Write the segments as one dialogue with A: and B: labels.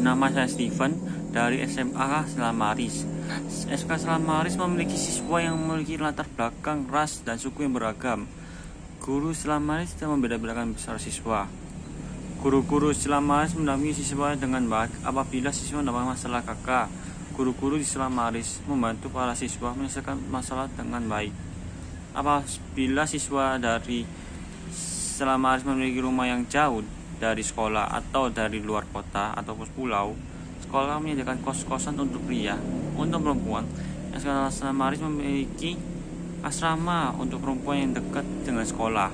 A: Nama saya Steven dari SMA Selamaris. SK Selamaris memiliki siswa yang memiliki latar belakang ras dan suku yang beragam. Guru Selamaris tidak membeda-bedakan besar siswa. Guru-guru Selamaris mendampingi siswa dengan baik apabila siswa mendapat masalah kakak. Guru-guru di Selamaris membantu para siswa menyelesaikan masalah dengan baik. Apabila siswa dari Selamaris memiliki rumah yang jauh, dari sekolah atau dari luar kota ataupun pulau, sekolah menyediakan kos-kosan untuk pria, untuk perempuan. Yang sekolah asrama Maris memiliki asrama untuk perempuan yang dekat dengan sekolah.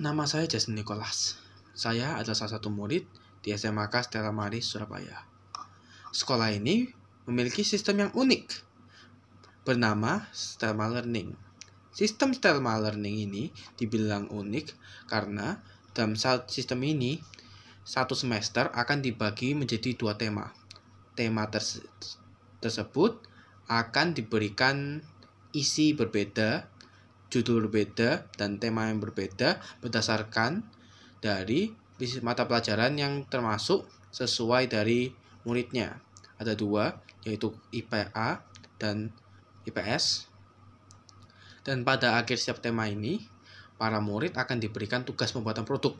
A: Nama saya Jason Nicholas. Saya adalah salah satu murid di SMA Stella Maris, Surabaya. Sekolah ini memiliki sistem yang unik bernama Stelma Learning. Sistem Stelma Learning ini dibilang unik karena dalam sistem ini satu semester akan dibagi menjadi dua tema. Tema terse tersebut akan diberikan isi berbeda, judul berbeda, dan tema yang berbeda berdasarkan dari mata pelajaran yang termasuk sesuai dari muridnya. Ada dua, yaitu IPA dan IPS. Dan pada akhir setiap tema ini, para murid akan diberikan tugas pembuatan produk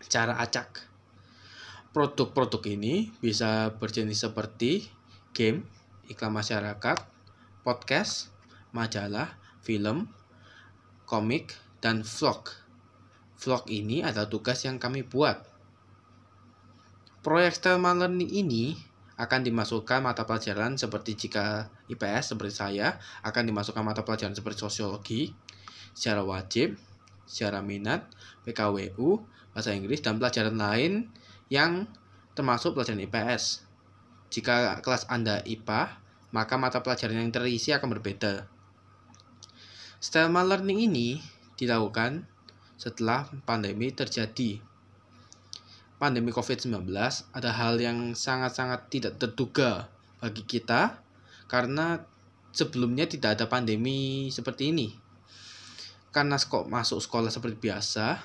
A: secara acak. Produk-produk ini bisa berjenis seperti game, iklan masyarakat, podcast, majalah, film, komik, dan vlog. Vlog ini adalah tugas yang kami buat. Proyek Stillman Learning ini akan dimasukkan mata pelajaran seperti jika IPS seperti saya akan dimasukkan mata pelajaran seperti sosiologi, secara wajib, secara minat, PKWU, bahasa Inggris dan pelajaran lain yang termasuk pelajaran IPS. Jika kelas Anda IPA, maka mata pelajaran yang terisi akan berbeda. Stelma Learning ini dilakukan setelah pandemi terjadi. Pandemi COVID-19 ada hal yang sangat-sangat tidak terduga bagi kita karena sebelumnya tidak ada pandemi seperti ini. Karena masuk sekolah seperti biasa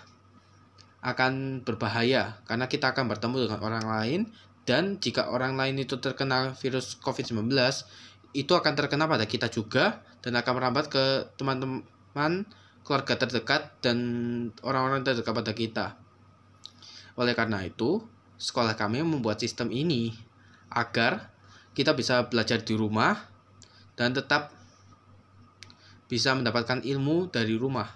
A: akan berbahaya karena kita akan bertemu dengan orang lain dan jika orang lain itu terkena virus COVID-19 itu akan terkena pada kita juga dan akan merambat ke teman-teman keluarga terdekat dan orang-orang terdekat pada kita. Oleh karena itu, sekolah kami membuat sistem ini agar kita bisa belajar di rumah dan tetap bisa mendapatkan ilmu dari rumah.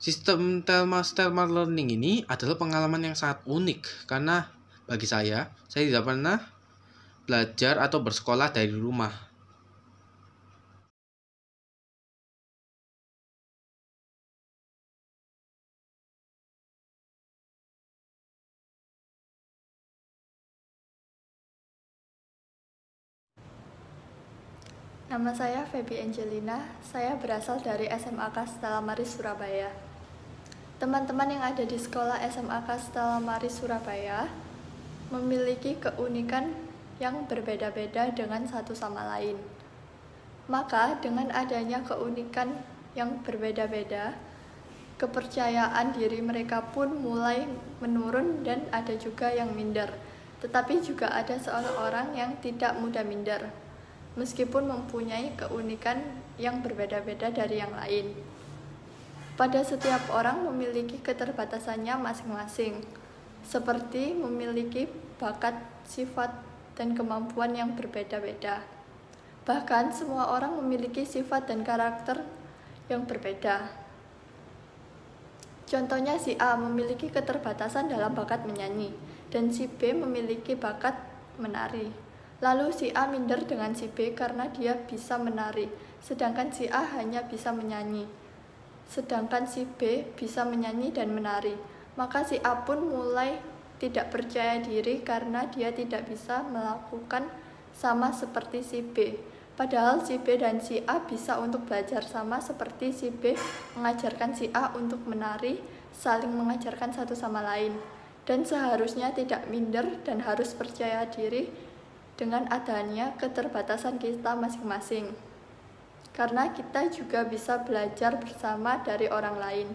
A: Sistem Telma-Telma Learning ini adalah pengalaman yang sangat unik karena bagi saya, saya tidak pernah belajar atau bersekolah dari rumah
B: Nama saya Feby Angelina, saya berasal dari SMA Kastela Maris Surabaya. Teman-teman yang ada di sekolah SMA Kastela Maris Surabaya memiliki keunikan yang berbeda-beda dengan satu sama lain. Maka dengan adanya keunikan yang berbeda-beda, kepercayaan diri mereka pun mulai menurun dan ada juga yang minder. Tetapi juga ada seorang orang yang tidak mudah minder meskipun mempunyai keunikan yang berbeda-beda dari yang lain. Pada setiap orang memiliki keterbatasannya masing-masing, seperti memiliki bakat, sifat, dan kemampuan yang berbeda-beda. Bahkan semua orang memiliki sifat dan karakter yang berbeda. Contohnya si A memiliki keterbatasan dalam bakat menyanyi dan si B memiliki bakat menari. Lalu si A minder dengan si B karena dia bisa menari, sedangkan si A hanya bisa menyanyi. Sedangkan si B bisa menyanyi dan menari. Maka si A pun mulai tidak percaya diri karena dia tidak bisa melakukan sama seperti si B. Padahal si B dan si A bisa untuk belajar sama seperti si B mengajarkan si A untuk menari, saling mengajarkan satu sama lain. Dan seharusnya tidak minder dan harus percaya diri dengan adanya keterbatasan kita masing-masing. Karena kita juga bisa belajar bersama dari orang lain.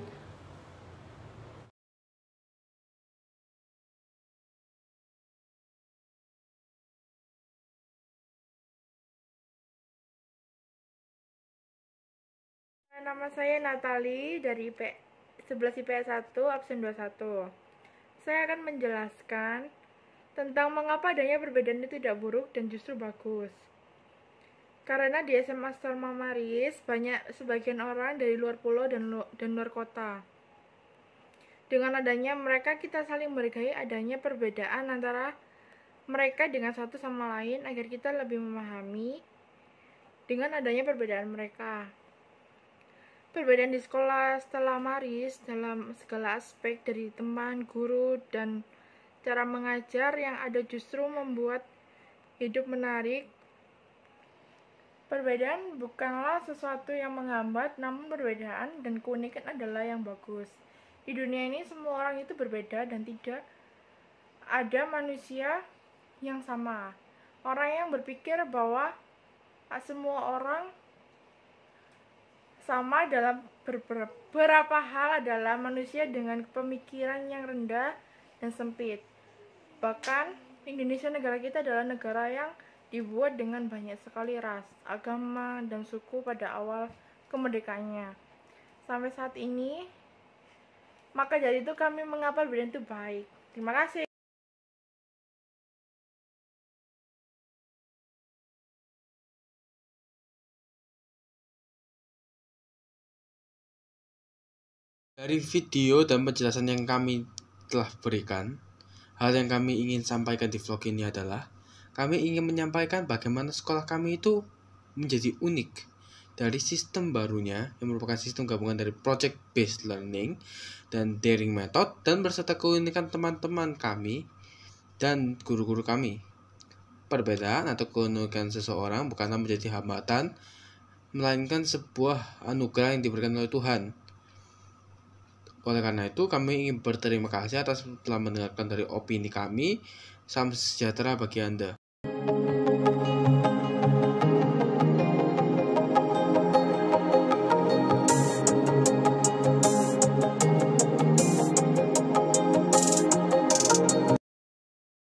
A: Nama saya Natali
C: dari IP 11 IPS 1 absen 21. Saya akan menjelaskan tentang mengapa adanya perbedaan itu tidak buruk dan justru bagus. Karena di SMA Salma Maris banyak sebagian orang dari luar pulau dan, lu dan luar kota. Dengan adanya mereka kita saling menghargai adanya perbedaan antara mereka dengan satu sama lain agar kita lebih memahami dengan adanya perbedaan mereka. Perbedaan di sekolah setelah Maris dalam segala aspek dari teman, guru, dan cara mengajar yang ada justru membuat hidup menarik. Perbedaan bukanlah sesuatu yang menghambat, namun perbedaan dan keunikan adalah yang bagus. Di dunia ini semua orang itu berbeda dan tidak ada manusia yang sama. Orang yang berpikir bahwa semua orang sama dalam beberapa hal adalah manusia dengan pemikiran yang rendah dan sempit. Bahkan Indonesia negara kita adalah negara yang dibuat dengan banyak sekali ras, agama, dan suku pada awal kemerdekaannya. Sampai saat ini, maka jadi itu kami mengapa perbedaan itu baik. Terima kasih.
A: Dari video dan penjelasan yang kami telah berikan, Hal yang kami ingin sampaikan di vlog ini adalah kami ingin menyampaikan bagaimana sekolah kami itu menjadi unik dari sistem barunya yang merupakan sistem gabungan dari project based learning dan daring method dan berserta keunikan teman-teman kami dan guru-guru kami. Perbedaan atau keunikan seseorang bukanlah menjadi hambatan melainkan sebuah anugerah yang diberikan oleh Tuhan oleh karena itu, kami ingin berterima kasih atas telah mendengarkan dari opini kami. Salam sejahtera bagi Anda.